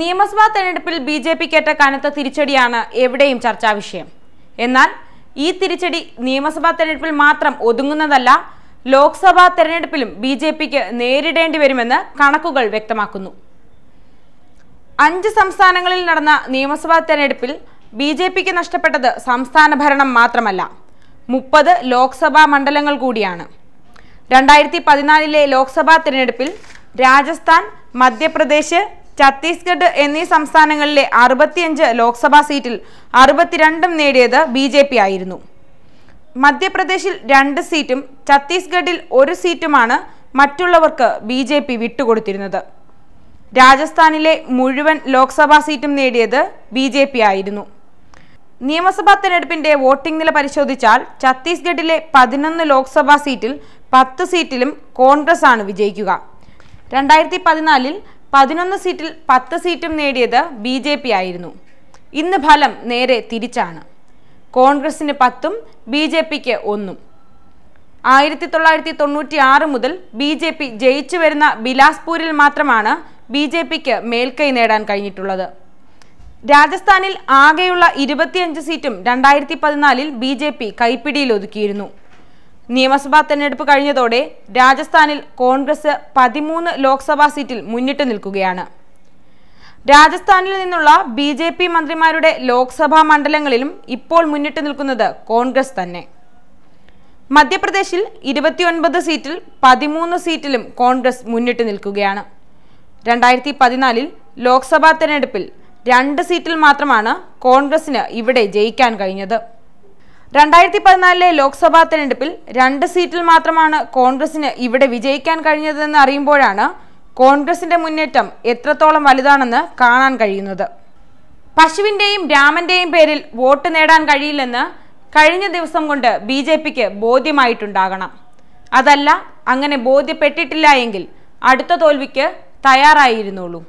നിയമസഭാ തെരഞ്ഞെടുപ്പിൽ B J ഏറ്റ കനത്ത തിരിച്ചടിയാണ് എവിടെയും ചർച്ചാ വിഷയം എന്നാൽ ഈ തിരിച്ചടി നിയമസഭാ തെരഞ്ഞെടുപ്പിൽ മാത്രം ഒതുങ്ങുന്നതല്ല ലോക്സഭാ തെരഞ്ഞെടുപ്പിലും ബി ജെ പിക്ക് നേരിടേണ്ടി വരുമെന്ന് കണക്കുകൾ വ്യക്തമാക്കുന്നു അഞ്ച് സംസ്ഥാനങ്ങളിൽ നടന്ന നിയമസഭാ തെരഞ്ഞെടുപ്പിൽ ബി ജെ പിക്ക് നഷ്ടപ്പെട്ടത് സംസ്ഥാന ഭരണം മാത്രമല്ല മുപ്പത് ലോക്സഭാ മണ്ഡലങ്ങൾ കൂടിയാണ് രണ്ടായിരത്തി പതിനാലിലെ ലോക്സഭാ തിരഞ്ഞെടുപ്പിൽ രാജസ്ഥാൻ മധ്യപ്രദേശ് ഛത്തീസ്ഗഡ് എന്നീ സംസ്ഥാനങ്ങളിലെ അറുപത്തിയഞ്ച് ലോക്സഭാ സീറ്റിൽ അറുപത്തിരണ്ടും നേടിയത് ബി ജെ പി ആയിരുന്നു മധ്യപ്രദേശിൽ രണ്ട് സീറ്റും ഛത്തീസ്ഗഡിൽ ഒരു സീറ്റുമാണ് മറ്റുള്ളവർക്ക് ബി ജെ പി വിട്ടുകൊടുത്തിരുന്നത് രാജസ്ഥാനിലെ മുഴുവൻ ലോക്സഭാ സീറ്റും നേടിയത് ബി ജെ പി ആയിരുന്നു നിയമസഭാ തെരഞ്ഞെടുപ്പിന്റെ വോട്ടിംഗ് നില പരിശോധിച്ചാൽ ഛത്തീസ്ഗഡിലെ പതിനൊന്ന് ലോക്സഭാ സീറ്റിൽ പത്ത് സീറ്റിലും കോൺഗ്രസ് ആണ് വിജയിക്കുക രണ്ടായിരത്തി പതിനാലിൽ പതിനൊന്ന് സീറ്റിൽ പത്ത് സീറ്റും നേടിയത് ബി ജെ പി ആയിരുന്നു ഇന്ന് ഫലം നേരെ തിരിച്ചാണ് കോൺഗ്രസിന് പത്തും ബി ജെ പിക്ക് ഒന്നും ആയിരത്തി തൊള്ളായിരത്തി തൊണ്ണൂറ്റി ആറ് മുതൽ ബി ജെ പി ജയിച്ചു വരുന്ന ബിലാസ്പൂരിൽ മാത്രമാണ് ബി ജെ പിക്ക് മേൽക്കൈ നേടാൻ കഴിഞ്ഞിട്ടുള്ളത് രാജസ്ഥാനിൽ ആകെയുള്ള ഇരുപത്തിയഞ്ച് സീറ്റും രണ്ടായിരത്തി പതിനാലിൽ ബി ജെ പി കൈപ്പിടിയിലൊതുക്കിയിരുന്നു നിയമസഭാ തെരഞ്ഞെടുപ്പ് കഴിഞ്ഞതോടെ രാജസ്ഥാനിൽ കോൺഗ്രസ് പതിമൂന്ന് ലോക്സഭാ സീറ്റിൽ മുന്നിട്ട് നിൽക്കുകയാണ് രാജസ്ഥാനിൽ നിന്നുള്ള ബി ജെ പി മന്ത്രിമാരുടെ ലോക്സഭാ മണ്ഡലങ്ങളിലും ഇപ്പോൾ മുന്നിട്ട് നിൽക്കുന്നത് കോൺഗ്രസ് തന്നെ മധ്യപ്രദേശിൽ ഇരുപത്തിയൊൻപത് സീറ്റിൽ പതിമൂന്ന് സീറ്റിലും കോൺഗ്രസ് മുന്നിട്ട് നിൽക്കുകയാണ് രണ്ടായിരത്തി പതിനാലിൽ ലോക്സഭാ തെരഞ്ഞെടുപ്പിൽ രണ്ട് സീറ്റിൽ മാത്രമാണ് കോൺഗ്രസിന് ഇവിടെ ജയിക്കാൻ കഴിഞ്ഞത് രണ്ടായിരത്തി പതിനാലിലെ ലോക്സഭാ തെരഞ്ഞെടുപ്പിൽ രണ്ട് സീറ്റിൽ മാത്രമാണ് കോൺഗ്രസിന് ഇവിടെ വിജയിക്കാൻ കഴിഞ്ഞതെന്ന് അറിയുമ്പോഴാണ് കോൺഗ്രസിന്റെ മുന്നേറ്റം എത്രത്തോളം വലുതാണെന്ന് കാണാൻ കഴിയുന്നത് പശുവിന്റെയും രാമന്റെയും പേരിൽ വോട്ട് നേടാൻ കഴിയില്ലെന്ന് കഴിഞ്ഞ ദിവസം കൊണ്ട് ബി ജെ പിക്ക് ബോധ്യമായിട്ടുണ്ടാകണം അതല്ല അങ്ങനെ ബോധ്യപ്പെട്ടിട്ടില്ല എങ്കിൽ അടുത്ത തോൽവിക്ക് തയ്യാറായിരുന്നുള്ളൂ